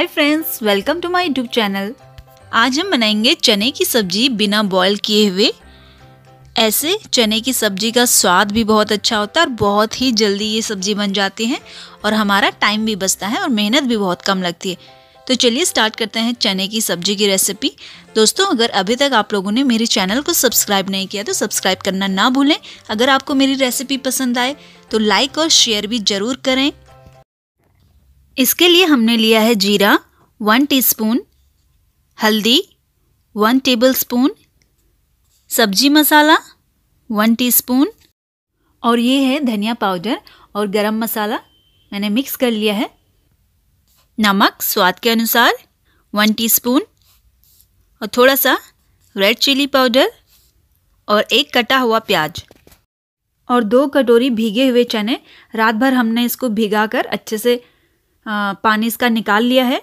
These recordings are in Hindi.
hi friends welcome to my YouTube channel आज हम बनाएंगे चने की सब्जी बिना बॉईल किए हुए ऐसे चने की सब्जी का स्वाद भी बहुत अच्छा होता है और बहुत ही जल्दी ये सब्जी बन जाती है और हमारा टाइम भी बचता है और मेहनत भी बहुत कम लगती है तो चलिए स्टार्ट करते हैं चने की सब्जी की रेसिपी दोस्तों अगर अभी तक आप लोगों ने मेरे चैनल को सब्सक्राइब नहीं किया तो सब्सक्राइब करना ना भूलें अगर आपको मेरी रेसिपी पसंद आए तो लाइक और शेयर भी ज़रूर करें इसके लिए हमने लिया है जीरा वन टीस्पून, हल्दी वन टेबलस्पून, सब्जी मसाला वन टीस्पून और ये है धनिया पाउडर और गरम मसाला मैंने मिक्स कर लिया है नमक स्वाद के अनुसार वन टीस्पून और थोड़ा सा रेड चिली पाउडर और एक कटा हुआ प्याज और दो कटोरी भीगे हुए चने रात भर हमने इसको भिगा कर अच्छे से पानी इसका निकाल लिया है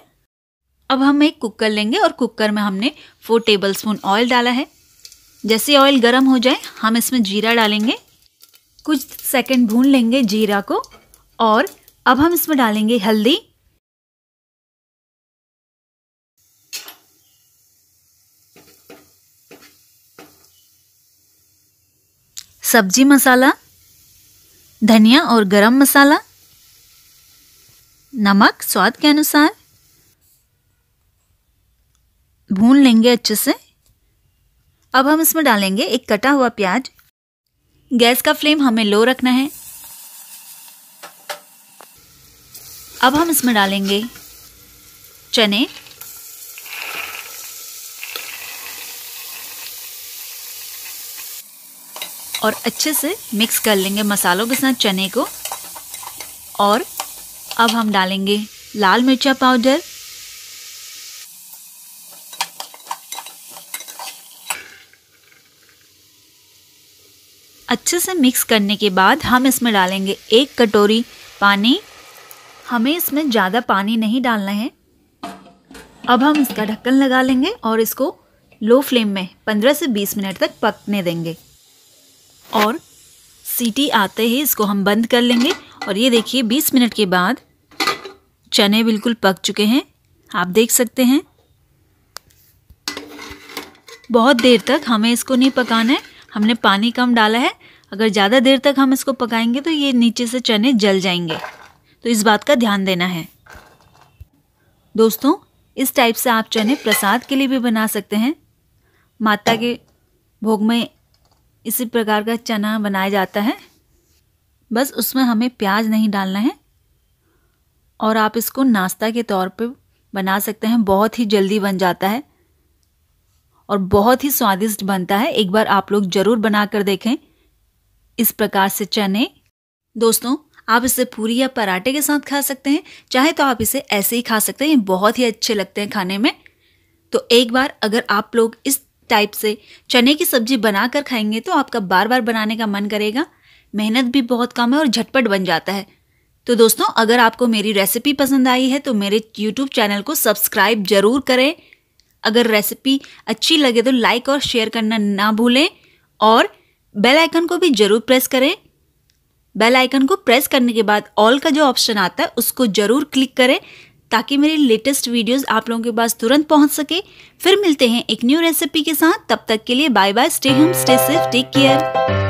अब हम एक कुकर लेंगे और कुकर में हमने फोर टेबलस्पून ऑयल डाला है जैसे ऑयल गर्म हो जाए हम इसमें जीरा डालेंगे कुछ सेकंड भून लेंगे जीरा को और अब हम इसमें डालेंगे हल्दी सब्जी मसाला धनिया और गरम मसाला नमक स्वाद के अनुसार भून लेंगे अच्छे से अब हम इसमें डालेंगे एक कटा हुआ प्याज गैस का फ्लेम हमें लो रखना है अब हम इसमें डालेंगे चने और अच्छे से मिक्स कर लेंगे मसालों के साथ चने को और अब हम डालेंगे लाल मिर्चा पाउडर अच्छे से मिक्स करने के बाद हम इसमें डालेंगे एक कटोरी पानी हमें इसमें ज़्यादा पानी नहीं डालना है अब हम इसका ढक्कन लगा लेंगे और इसको लो फ्लेम में 15 से 20 मिनट तक पकने देंगे और सीटी आते ही इसको हम बंद कर लेंगे और ये देखिए 20 मिनट के बाद चने बिल्कुल पक चुके हैं आप देख सकते हैं बहुत देर तक हमें इसको नहीं पकाना है हमने पानी कम डाला है अगर ज़्यादा देर तक हम इसको पकाएंगे तो ये नीचे से चने जल जाएंगे तो इस बात का ध्यान देना है दोस्तों इस टाइप से आप चने प्रसाद के लिए भी बना सकते हैं माता के भोग में इसी प्रकार का चना बनाया जाता है बस उसमें हमें प्याज नहीं डालना है और आप इसको नाश्ता के तौर पे बना सकते हैं बहुत ही जल्दी बन जाता है और बहुत ही स्वादिष्ट बनता है एक बार आप लोग ज़रूर बना कर देखें इस प्रकार से चने दोस्तों आप इसे पूरी या पराठे के साथ खा सकते हैं चाहे तो आप इसे ऐसे ही खा सकते हैं ये बहुत ही अच्छे लगते हैं खाने में तो एक बार अगर आप लोग इस टाइप से चने की सब्जी बना कर खाएंगे तो आपका बार बार बनाने का मन करेगा मेहनत भी बहुत कम है और झटपट बन जाता है तो दोस्तों अगर आपको मेरी रेसिपी पसंद आई है तो मेरे यूट्यूब चैनल को सब्सक्राइब जरूर करें अगर रेसिपी अच्छी लगे तो लाइक और शेयर करना ना भूलें और बेल आइकन को भी जरूर प्रेस करें बेल आइकन को प्रेस करने के बाद ऑल का जो ऑप्शन आता है उसको जरूर क्लिक करें ताकि मेरी लेटेस्ट वीडियोस आप लोगों के पास तुरंत पहुंच सके फिर मिलते हैं एक न्यू रेसिपी के साथ तब तक के लिए bye bye stay home stay safe take care